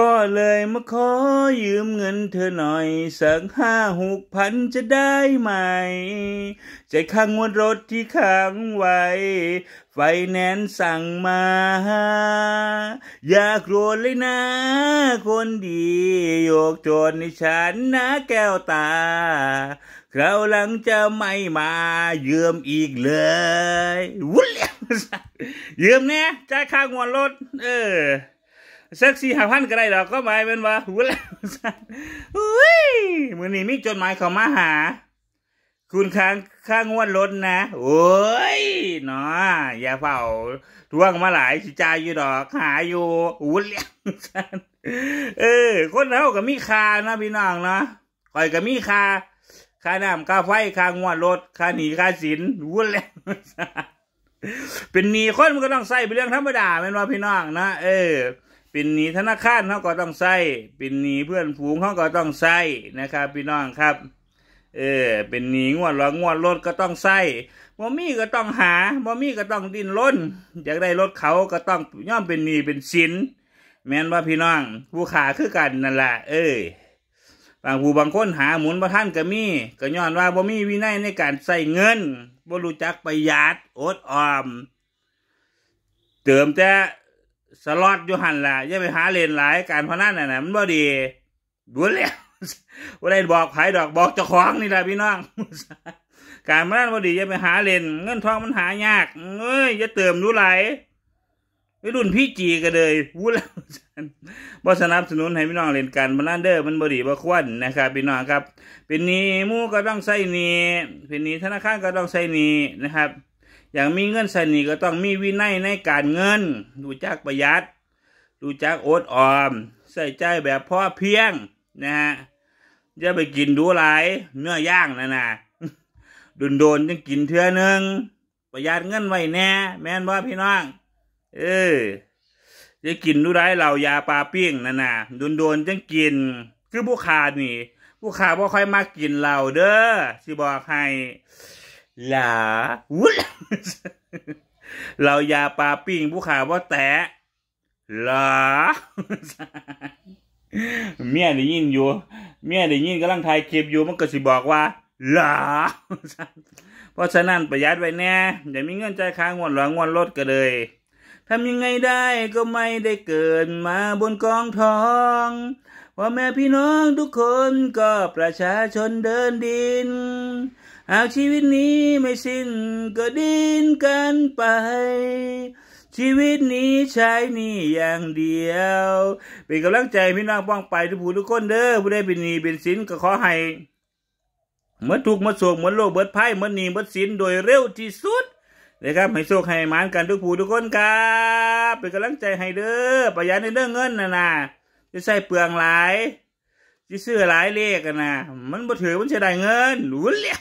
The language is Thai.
ก็เลยมาขอยืมเงินเธอหน่อย สักห้าหกพันจะได้ไหมใจข้างงวดรถที่ค้างไว้ ไฟแนนซ์สั่งมา อยากรวเลยนะคนดี โยกโจนในฉันนะแก้วตาเราหลังจะไม่มาเยืมอีกเลย วุ้นเลี้ยยืมเนี่ยใจข้างงวดรถ เออสักสี่ห้าพันก็ได้ดอก ก็หมายเป็นว่า หูแล้วอุ้ยมือนี้มีจดหมายเขามาหา คุณค้างค่างวดรถนะ โอ้ยเนาะอย่าเฝ้าทวงมาหลายสิจายอยู่ดอกหายอยู่หูวแล้วเออ คนเราก็มีคานะพี่น้องเนาะคอยก็มีคาค่าน้ำค่าไฟค่างวดรถค่าหนีค่าสินหุ่นแล้วเป็นหนีคนมันก็ต้องใส่เป็นเรื่องธรรมดาเป็นว่าพี่น้องนะเออปินหนีธนาคารเขาก็ต้องใส่ปินหนีเพื่อนฝูงเขาก็ต้องใส่นะครับ พี่น้องครับ เออ เป็นหนีงวดลองวดรถก็ต้องใส่บอมี่ก็ต้องหาบอมี่ก็ต้องดิ้นรนอยากได้รถเขาก็ต้องย่อมเป็นหนีเป็นสิน แม้นว่าพี่น้องผู้ขาคือกันนั่นแหละเอ้ยบางผู้บางคนหาหมุนมระท่านก็มีก็ย้อนว่าบอมี่วินัยในการใส่เงินบรรู้จักประหยัดอดออม เติมแต่สล็อตอยู่หันละย่าไปหาเล่นหลายการพนันน่ะนะมันบ่ดีดูแลว่าได้บอกไผดอกบอกเจ้าของนี่แหละพี่น้องการพนันบ่ดีย่าไปหาเล่นเงินทองมันหายากเอ้ยอย่าเติมดูไหลไม่รุ่นพี่จีก็เลยวุ้นบอสนับสนุนให้พี่น้องเล่นการพนันเด้อมันบดีบ่ควรนะครับพี่น้องครับ เป็นนี้มู่ก็ต้องใส่นี้ เป็นนี้ธนาคารก็ต้องใส่นี้นะครับอย่างมีเงินใส่นี่ก็ต้องมีวินัยในการเงินดูจักประหยัดดูจักอดออมใส่ใจแบบพ่อเพียงนะฮะจะไปกินดูหลายเนื้อย่างนะนะดุนโดนจงกินเทือนึงประหยัดเงินไว้แน่แม่นว่าพี่น้อง เออ จะกินดูไรเหล่ายาปลาปิ้งนะนะดุนโดนจังกิน คือผู้ขานี่ ผู้ขาบ่ค่อยมากินเหล่าเด้อสิบอกให้หลาวุ้ยเรายาปลาปิ้งผู้ขาว่าแตะหลาเมียได้ยินอยู่ เมียได้ยินกำลังถ่ายคลิปอยู่มันก็สิบอกว่าหลาเพราะฉะนั้นประหยัดไว้แน่อย่ามีเงินใจค้างงวนหลังวนลดก็เลยทำยังไงได้ก็ไม่ได้เกิดมาบนกองทอง ว่าแม่พี่น้องทุกคนก็ประชาชนเดินดินหากชีวิตนี้ไม่สิ้นก็ดิ้นกันไป ชีวิตนี้ใช้นี่อย่างเดียว เป็นกำลังใจพี่น้องป้องไปทุกผู้ทุกคนเด้อ ผู้ได้เป็นนีเป็นสินก็ขอให้ เมื่อถูกเมื่อสวกเมื่อโลกเบิดไพ่เมื่อนีเมื่อสินโดยเร็วที่สุดนะครับ ให้โชคให้มานกันทุกผู้ทุกคนครับ เป็นกำลังใจให้เด้อประหยัดในเรื่องเงินนะนะจะใช่เปลืองหลายที่ซื้อหลายเลขกันนะมันบ่ถือมันจะได้เงินหรือเลี้ย